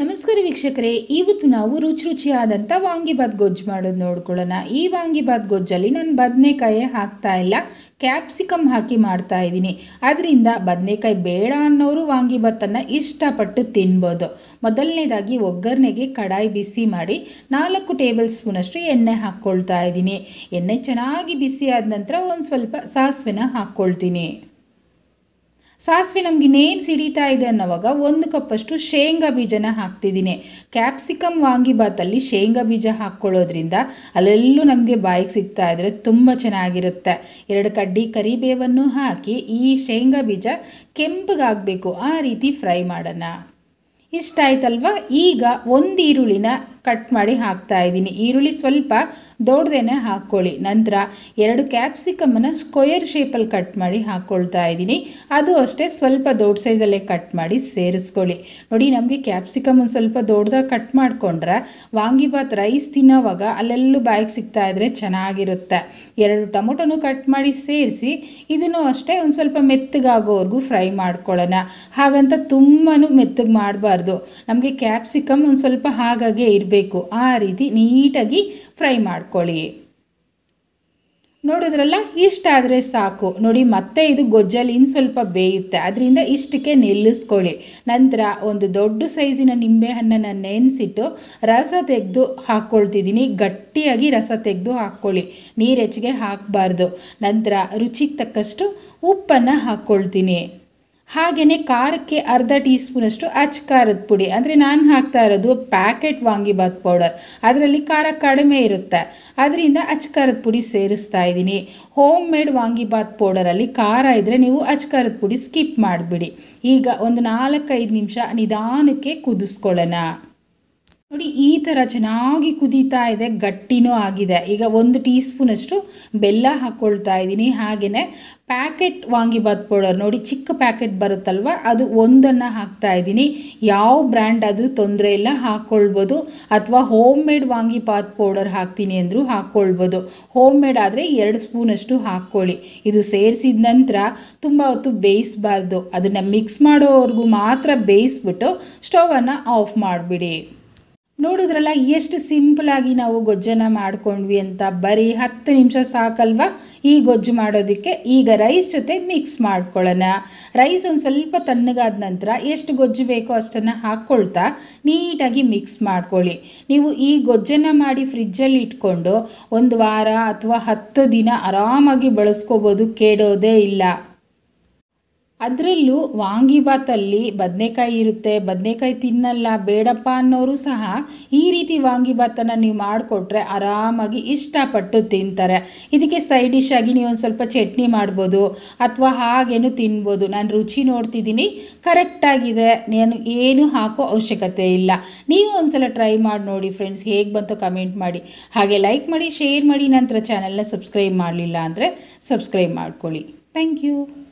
ನಮಸ್ಕಾರ ವೀಕ್ಷಕರೇ ಇವತ್ತು ನಾವು ರುಚಿ ರುಚಿಯಾದಂಥ ವಾಂಗಿಬಾತ್ ಗೊಜ್ಜು ಮಾಡೋದು ನೋಡ್ಕೊಳ್ಳೋಣ ಈ ವಾಂಗಿಬಾತ್ ಗೊಜ್ಜಲ್ಲಿ ನಾನು ಬದನೆಕಾಯಿ ಹಾಕ್ತಾ ಇಲ್ಲ ಕ್ಯಾಪ್ಸಿಕಮ್ ಹಾಕಿ ಮಾಡ್ತಾ ಇದ್ದೀನಿ ಅದರಿಂದ ಬದನೆಕಾಯಿ ಬೇಡ ಅನ್ನೋರು ವಾಂಗಿಬಾತನ್ನು ಇಷ್ಟಪಟ್ಟು ತಿನ್ಬೋದು ಮೊದಲನೇದಾಗಿ ಒಗ್ಗರಣೆಗೆ ಕಡಾಯಿ ಬಿಸಿ ಮಾಡಿ ನಾಲ್ಕು ಟೇಬಲ್ ಸ್ಪೂನಷ್ಟು ಎಣ್ಣೆ ಹಾಕ್ಕೊಳ್ತಾ ಇದ್ದೀನಿ ಎಣ್ಣೆ ಚೆನ್ನಾಗಿ ಬಿಸಿ ಆದ ನಂತರ ಒಂದು ಸ್ವಲ್ಪ ಸಾಸಿವೆನ ಹಾಕ್ಕೊಳ್ತೀನಿ ಸಾಸಿವೆ ನಮಗೆ ಇನ್ನೇನು ಸಿಡಿತಾ ಇದೆ ಅನ್ನೋವಾಗ ಒಂದು ಕಪ್ಪಷ್ಟು ಶೇಂಗಾ ಬೀಜನ ಹಾಕ್ತಿದ್ದೀನಿ ಕ್ಯಾಪ್ಸಿಕಮ್ ವಾಂಗಿಬಾತಲ್ಲಿ ಶೇಂಗಾ ಬೀಜ ಹಾಕ್ಕೊಳ್ಳೋದ್ರಿಂದ ಅಲ್ಲೆಲ್ಲೂ ನಮಗೆ ಬಾಯಿಗೆ ಸಿಗ್ತಾ ಇದ್ರೆ ತುಂಬ ಚೆನ್ನಾಗಿರುತ್ತೆ ಎರಡು ಕಡ್ಡಿ ಕರಿಬೇವನ್ನು ಹಾಕಿ ಈ ಶೇಂಗಾ ಬೀಜ ಕೆಂಪಗಾಗಬೇಕು ಆ ರೀತಿ ಫ್ರೈ ಮಾಡೋಣ ಇಷ್ಟ ಆಯ್ತಲ್ವಾ ಈಗ ಒಂದು ಈರುಳ್ಳಿನ ಕಟ್ ಮಾಡಿ ಹಾಕ್ತಾ ಇದ್ದೀನಿ ಈರುಳ್ಳಿ ಸ್ವಲ್ಪ ದೊಡ್ಡದೇನೆ ಹಾಕ್ಕೊಳ್ಳಿ ನಂತರ ಎರಡು ಕ್ಯಾಪ್ಸಿಕಮನ್ನು ಸ್ಕ್ವಯರ್ ಶೇಪಲ್ಲಿ ಕಟ್ ಮಾಡಿ ಹಾಕ್ಕೊಳ್ತಾ ಇದ್ದೀನಿ ಅದು ಅಷ್ಟೇ ಸ್ವಲ್ಪ ದೊಡ್ಡ ಸೈಜಲ್ಲೇ ಕಟ್ ಮಾಡಿ ಸೇರಿಸ್ಕೊಳ್ಳಿ ನೋಡಿ ನಮಗೆ ಕ್ಯಾಪ್ಸಿಕಮ್ ಒಂದು ಸ್ವಲ್ಪ ದೊಡ್ಡದಾಗಿ ಕಟ್ ಮಾಡಿಕೊಂಡ್ರೆ ವಾಂಗಿಬಾತ್ ರೈಸ್ ತಿನ್ನೋವಾಗ ಅಲ್ಲೆಲ್ಲೂ ಬಾಯಿಗೆ ಸಿಗ್ತಾ ಇದ್ದರೆ ಚೆನ್ನಾಗಿರುತ್ತೆ ಎರಡು ಟೊಮೊಟೊನೂ ಕಟ್ ಮಾಡಿ ಸೇರಿಸಿ ಇದನ್ನು ಅಷ್ಟೇ ಒಂದು ಸ್ವಲ್ಪ ಮೆತ್ತಗಾಗೋವರೆಗೂ ಫ್ರೈ ಮಾಡ್ಕೊಳ್ಳೋಣ ಹಾಗಂತ ತುಂಬಾ ಮೆತ್ತಗೆ ಮಾಡಬಾರ್ದು ನಮಗೆ ಕ್ಯಾಪ್ಸಿಕಮ್ ಒಂದು ಸ್ವಲ್ಪ ಹಾಗಾಗೆ ಇರಬೇಕು ಬೇಕು ಆ ರೀತಿ ನೀಟಾಗಿ ಫ್ರೈ ಮಾಡ್ಕೊಳ್ಳಿ ನೋಡಿದ್ರಲ್ಲ ಇಷ್ಟಾದರೆ ಸಾಕು ನೋಡಿ ಮತ್ತೆ ಇದು ಗೊಜ್ಜಲ್ಲಿ ಇನ್ನು ಸ್ವಲ್ಪ ಬೇಯುತ್ತೆ ಅದರಿಂದ ಇಷ್ಟಕ್ಕೆ ನಿಲ್ಲಿಸ್ಕೊಳ್ಳಿ ನಂತರ ಒಂದು ದೊಡ್ಡ ಸೈಜಿನ ನಿಂಬೆಹಣ್ಣನ್ನು ನೆನೆಸಿಟ್ಟು ರಸ ತೆಗೆದು ಹಾಕ್ಕೊಳ್ತಿದ್ದೀನಿ ಗಟ್ಟಿಯಾಗಿ ರಸ ತೆಗೆದು ಹಾಕ್ಕೊಳ್ಳಿ ನೀರು ಹೆಚ್ಚಿಗೆ ಹಾಕಬಾರ್ದು ನಂತರ ರುಚಿಗೆ ತಕ್ಕಷ್ಟು ಉಪ್ಪನ್ನು ಹಾಕ್ಕೊಳ್ತೀನಿ ಹಾಗೆಯೇ ಖಾರಕ್ಕೆ ಅರ್ಧ ಟೀ ಸ್ಪೂನಷ್ಟು ಅಚ್ಚ ಪುಡಿ ಅಂದರೆ ನಾನು ಹಾಕ್ತಾ ಇರೋದು ಪ್ಯಾಕೆಟ್ ವಾಂಗಿಬಾತ್ ಪೌಡರ್ ಅದರಲ್ಲಿ ಖಾರ ಕಡಿಮೆ ಇರುತ್ತೆ ಅದರಿಂದ ಅಚ್ಚ ಪುಡಿ ಸೇರಿಸ್ತಾ ಇದ್ದೀನಿ ಹೋಮ್ ಮೇಡ್ ವಾಂಗಿಬಾತ್ ಪೌಡರಲ್ಲಿ ಖಾರ ಇದ್ದರೆ ನೀವು ಅಚ್ಚ ಪುಡಿ ಸ್ಕಿಪ್ ಮಾಡಿಬಿಡಿ ಈಗ ಒಂದು ನಾಲ್ಕೈದು ನಿಮಿಷ ನಿಧಾನಕ್ಕೆ ಕುದಿಸ್ಕೊಳ್ಳೋಣ ನೋಡಿ ಈ ಥರ ಚೆನ್ನಾಗಿ ಕುದೀತಾ ಇದೆ ಗಟ್ಟಿನೂ ಆಗಿದೆ ಈಗ ಒಂದು ಟೀ ಸ್ಪೂನಷ್ಟು ಬೆಲ್ಲ ಹಾಕ್ಕೊಳ್ತಾ ಇದ್ದೀನಿ ಹಾಗೆಯೇ ಪ್ಯಾಕೆಟ್ ವಾಂಗಿಬಾತ್ ಪೌಡರ್ ನೋಡಿ ಚಿಕ್ಕ ಪ್ಯಾಕೆಟ್ ಬರುತ್ತಲ್ವ ಅದು ಒಂದನ್ನು ಹಾಕ್ತಾ ಇದ್ದೀನಿ ಯಾವ ಬ್ರ್ಯಾಂಡ್ ಅದು ತೊಂದರೆ ಇಲ್ಲ ಹಾಕ್ಕೊಳ್ಬೋದು ಅಥವಾ ಹೋಮ್ ಮೇಡ್ ವಾಂಗಿಬಾತ್ ಪೌಡರ್ ಹಾಕ್ತೀನಿ ಅಂದರೂ ಹಾಕ್ಕೊಳ್ಬೋದು ಹೋಮ್ ಮೇಡ್ ಆದರೆ ಎರಡು ಸ್ಪೂನಷ್ಟು ಹಾಕ್ಕೊಳ್ಳಿ ಇದು ಸೇರಿಸಿದ ನಂತರ ತುಂಬ ಹೊತ್ತು ಬೇಯಿಸಬಾರ್ದು ಅದನ್ನು ಮಿಕ್ಸ್ ಮಾಡೋವರೆಗೂ ಮಾತ್ರ ಬೇಯಿಸ್ಬಿಟ್ಟು ಸ್ಟವನ್ನು ಆಫ್ ಮಾಡಿಬಿಡಿ ನೋಡಿದ್ರಲ್ಲ ಎಷ್ಟು ಸಿಂಪಲಾಗಿ ನಾವು ಗೊಜ್ಜನ್ನ ಮಾಡ್ಕೊಂಡ್ವಿ ಅಂತ ಬರೀ ಹತ್ತು ನಿಮಿಷ ಸಾಕಲ್ವ ಈ ಗೊಜ್ಜು ಮಾಡೋದಕ್ಕೆ ಈಗ ರೈಸ್ ಜೊತೆ ಮಿಕ್ಸ್ ಮಾಡ್ಕೊಳ್ಳೋಣ ರೈಸ್ ಒಂದು ಸ್ವಲ್ಪ ತಣ್ಣಗಾದ ನಂತರ ಎಷ್ಟು ಗೊಜ್ಜು ಬೇಕೋ ಅಷ್ಟನ್ನು ಹಾಕ್ಕೊಳ್ತಾ ನೀಟಾಗಿ ಮಿಕ್ಸ್ ಮಾಡ್ಕೊಳ್ಳಿ ನೀವು ಈ ಗೊಜ್ಜನ್ನು ಮಾಡಿ ಫ್ರಿಜ್ಜಲ್ಲಿ ಇಟ್ಕೊಂಡು ಒಂದು ವಾರ ಅಥವಾ ಹತ್ತು ದಿನ ಆರಾಮಾಗಿ ಬಳಸ್ಕೋಬೋದು ಕೇಳೋದೇ ಇಲ್ಲ ಅದರಲ್ಲೂ ವಾಂಗಿಬಾತಲ್ಲಿ ಬದನೆಕಾಯಿ ಇರುತ್ತೆ ಬದನೆಕಾಯಿ ತಿನ್ನಲ್ಲ ಬೇಡಪ್ಪ ಅನ್ನೋರು ಸಹ ಈ ರೀತಿ ವಾಂಗಿಬಾತನ್ನು ನೀವು ಮಾಡಿಕೊಟ್ರೆ ಆರಾಮಾಗಿ ಇಷ್ಟಪಟ್ಟು ತಿಂತಾರೆ ಇದಕ್ಕೆ ಸೈಡ್ ಡಿಶ್ ಆಗಿ ನೀವು ಒಂದು ಸ್ವಲ್ಪ ಚಟ್ನಿ ಮಾಡ್ಬೋದು ಅಥವಾ ಹಾಗೇನು ತಿನ್ಬೋದು ನಾನು ರುಚಿ ನೋಡ್ತಿದ್ದೀನಿ ಕರೆಕ್ಟಾಗಿದೆ ನಾನು ಏನು ಹಾಕೋ ಅವಶ್ಯಕತೆ ಇಲ್ಲ ನೀವು ಒಂದು ಸಲ ಟ್ರೈ ಮಾಡಿ ನೋಡಿ ಫ್ರೆಂಡ್ಸ್ ಹೇಗೆ ಬಂತು ಕಮೆಂಟ್ ಮಾಡಿ ಹಾಗೆ ಲೈಕ್ ಮಾಡಿ ಶೇರ್ ಮಾಡಿ ನಂತರ ಚಾನಲ್ನ ಸಬ್ಸ್ಕ್ರೈಬ್ ಮಾಡಲಿಲ್ಲ ಅಂದರೆ ಸಬ್ಸ್ಕ್ರೈಬ್ ಮಾಡ್ಕೊಳ್ಳಿ ಥ್ಯಾಂಕ್ ಯು